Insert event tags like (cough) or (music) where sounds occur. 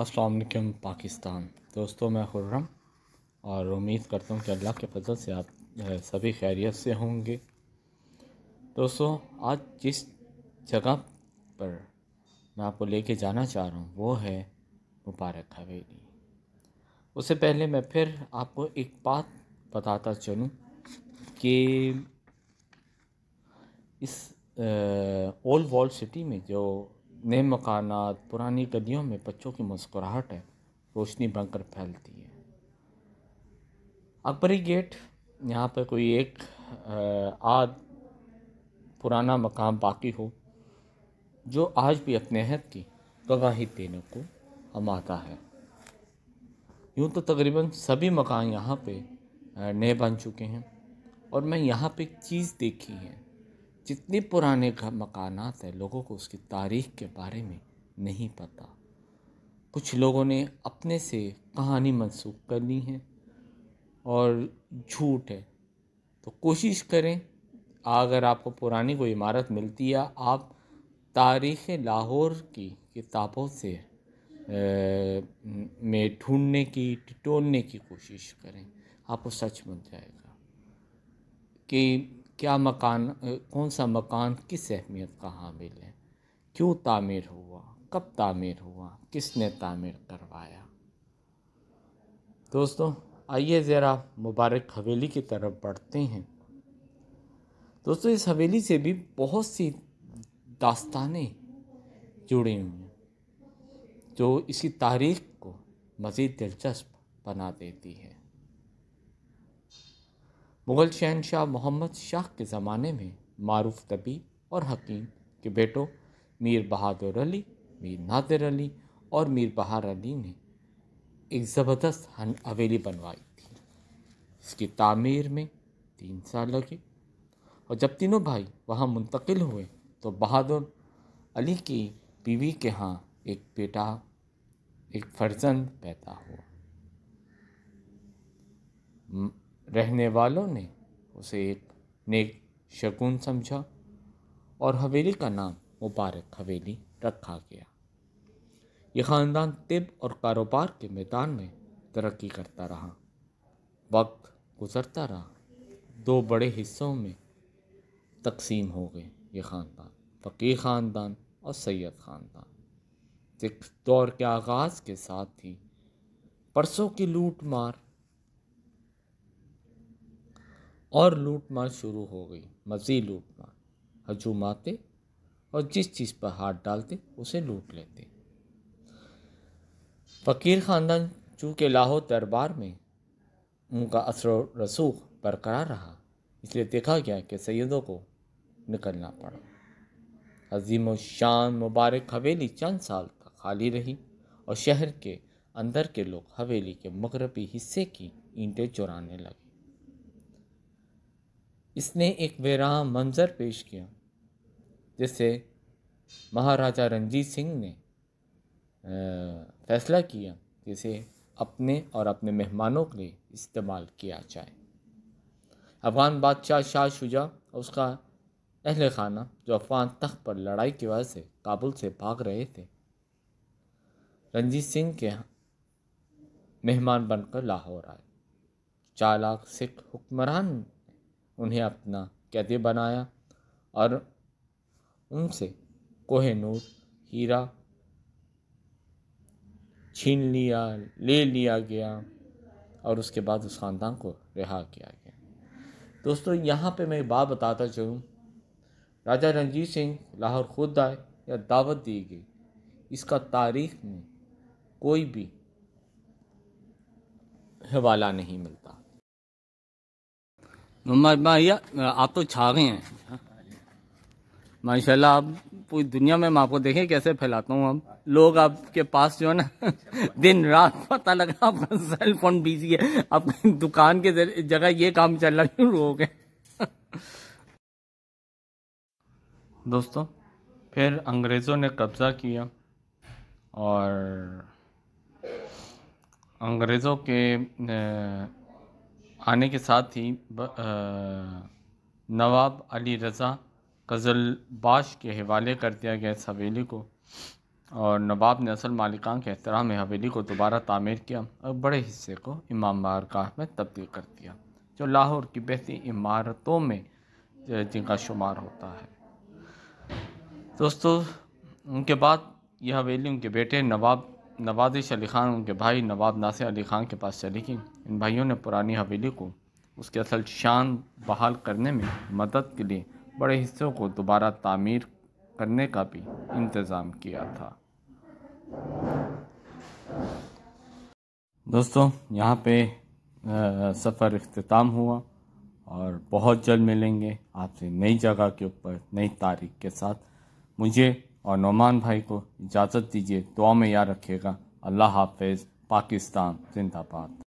असलकम पाकिस्तान दोस्तों मैं खुर्रम और उम्मीद करता हूँ कि अल्लाह के फजल से आप सभी खैरियत से होंगे दोस्तों आज जिस जगह पर मैं आपको लेके जाना चाह रहा हूँ वो है मुबारक हवेली उससे पहले मैं फिर आपको एक बात बताता चलूँ कि इस ओल्ड वॉल सिटी में जो नए मकान पुरानी गलियों में बच्चों की मुस्कुराहट है रोशनी बनकर फैलती है अकबरी गेट यहाँ पर कोई एक आध पुराना मकाम बाकी हो जो आज भी अपने हद की गवाही देने को हम आता है यूँ तो तकरीबन सभी मकान यहाँ पे नए बन चुके हैं और मैं यहाँ पे चीज़ देखी है जितने पुराने घर मकान हैं लोगों को उसकी तारीख के बारे में नहीं पता कुछ लोगों ने अपने से कहानी मनसूख कर ली है और झूठ है तो कोशिश करें अगर आपको पुरानी कोई इमारत मिलती है आप तारीख़ लाहौर की किताबों से ए, में ढूंढने की टटोलने की कोशिश करें आपको सच मिल जाएगा कि क्या मकान कौन सा मकान किस अहमियत का हामिल है क्यों तामीर हुआ कब तामीर हुआ किसने तामीर करवाया दोस्तों आइए ज़रा मुबारक हवेली की तरफ बढ़ते हैं दोस्तों इस हवेली से भी बहुत सी दास्तानें जुड़ी हुई हैं जो इसी तारीख को मज़ीद दिलचस्प बना देती है मुग़ल शहनशाह मोहम्मद शाह के ज़माने में मारूफ तबी और हकीम के बेटों मीर बहादुर अली मीर नादिर अली और मीर बहार अली ने एक ज़बरदस्त हवेली बनवाई थी इसकी तामीर में तीन साल लगे और जब तीनों भाई वहाँ मुंतकिल हुए तो बहादुर अली की बीवी के यहाँ एक बेटा एक फर्जंद पैदा हुआ रहने वालों ने उसे एक नेक शकुन समझा और हवेली का नाम मुबारक हवेली रखा गया ये ख़ानदान तिब और कारोबार के मैदान में तरक्की करता रहा वक्त गुजरता रहा दो बड़े हिस्सों में तकसीम हो गए ये ख़ानदान फ़कीर ख़ानदान और सैयद ख़ानदान सिख दौर के आगाज़ के साथ ही परसों की लूट मार और लूट मार शुरू हो गई मज़ीद लूट हजूम आते और जिस चीज़ पर हाथ डालते उसे लूट लेते फ़कीर ख़ानदान चूँकि लाहौर दरबार में उनका असर रसूख बरकरार रहा इसलिए देखा गया कि सैदों को निकलना पड़ा अजीम शान मुबारक हवेली चंद साल तक खाली रही और शहर के अंदर के लोग हवेली के मगरबी हिस्से की ईंटें चुराने लगे इसने एक वेरा मंज़र पेश किया जिससे महाराजा रंजीत सिंह ने फैसला किया जिसे अपने और अपने मेहमानों के लिए इस्तेमाल किया जाए अफ़गान बादशाह शाह शुजा और उसका अहल खाना जो अफ़गान तख्त पर लड़ाई की वजह से काबुल से भाग रहे थे रंजीत सिंह के मेहमान बनकर लाहौर आए चालाक सिख हुक्मरान उन्हें अपना कैदी बनाया और उनसे कोहनूर हीरा छीन लिया ले लिया गया और उसके बाद उस ख़ानदान को रिहा किया गया दोस्तों यहाँ पे मैं बात बताता चलूँ राजा रंजीत सिंह लाहौर खुद आए या दावत दी गई इसका तारीख में कोई भी हवाला नहीं मिलता भैया आप तो छा गए हैं माशाल्लाह आप पूरी दुनिया में मैं आपको देखें कैसे फैलाता हूँ अब लोग आपके पास जो है ना (laughs) दिन रात पता लगा आपका सेल फोन बिजी है आपकी दुकान के जगह ये काम चलना शुरू हो गया दोस्तों फिर अंग्रेज़ों ने कब्ज़ा किया और अंग्रेज़ों के आने के साथ ही नवाब अली रज़ा कज़लबाश के हवाले कर दिया गया इस हवेली को और नवाब ने असल मालिकान के एहतराम हवेली को दोबारा तामीर किया और बड़े हिस्से को इमाम बारगाह में तब्दील कर दिया जो लाहौर की बेहतरीन इमारतों में जिनका शुमार होता है दोस्तों उनके बाद यह हवेली उनके बेटे नवाब नवाजिश अली ख़ान उनके भाई नवाब नासिर अली ख़ान के पास चली गई इन भाइयों ने पुरानी हवेली को उसके असल शान बहाल करने में मदद के लिए बड़े हिस्सों को दोबारा तामीर करने का भी इंतज़ाम किया था दोस्तों यहाँ पे सफ़र अख्ताम हुआ और बहुत जल्द मिलेंगे आपसे नई जगह के ऊपर नई तारीख के साथ मुझे और नौमान भाई को इजाज़त दीजिए दुआ में याद रखिएगा अल्लाह हाफिज़ पाकिस्तान जिंदाबाद